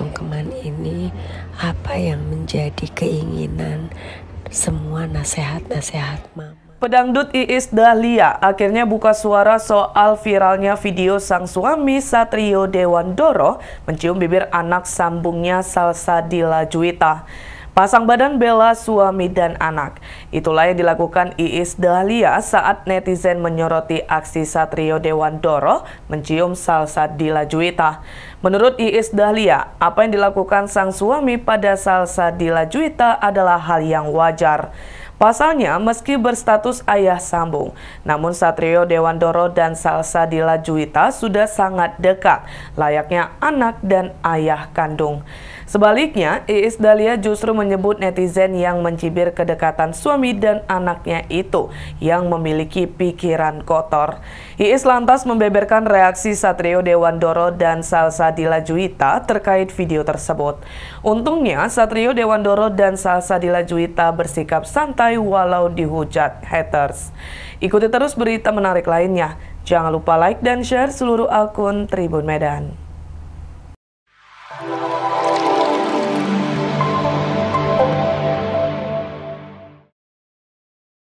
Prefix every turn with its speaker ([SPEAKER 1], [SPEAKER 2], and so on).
[SPEAKER 1] Tungkeman ini apa yang menjadi keinginan semua nasihat-nasihat mama. Pedangdut Iis Dahlia akhirnya buka suara soal viralnya video sang suami Satrio Dewandoro mencium bibir anak sambungnya Salsa Dila Juwita. Pasang badan bela suami dan anak. Itulah yang dilakukan Iis Dahlia saat netizen menyoroti aksi Satrio Dewan Doro mencium salsa Dila Juwita. Menurut Iis Dahlia, apa yang dilakukan sang suami pada salsa Dila Juwita adalah hal yang wajar. Pasalnya, meski berstatus ayah sambung, namun Satrio Dewandoro dan Salsa Dila Juwita sudah sangat dekat, layaknya anak dan ayah kandung. Sebaliknya, Iis Dahlia justru menyebut netizen yang mencibir kedekatan suami dan anaknya itu yang memiliki pikiran kotor. Iis lantas membeberkan reaksi Satrio Dewandoro dan Salsa Dila Juwita terkait video tersebut. Untungnya, Satrio Dewandoro dan Salsa Dila Juwita bersikap santai walau dihujat haters. Ikuti terus berita menarik lainnya. Jangan lupa like dan share seluruh akun Tribun Medan.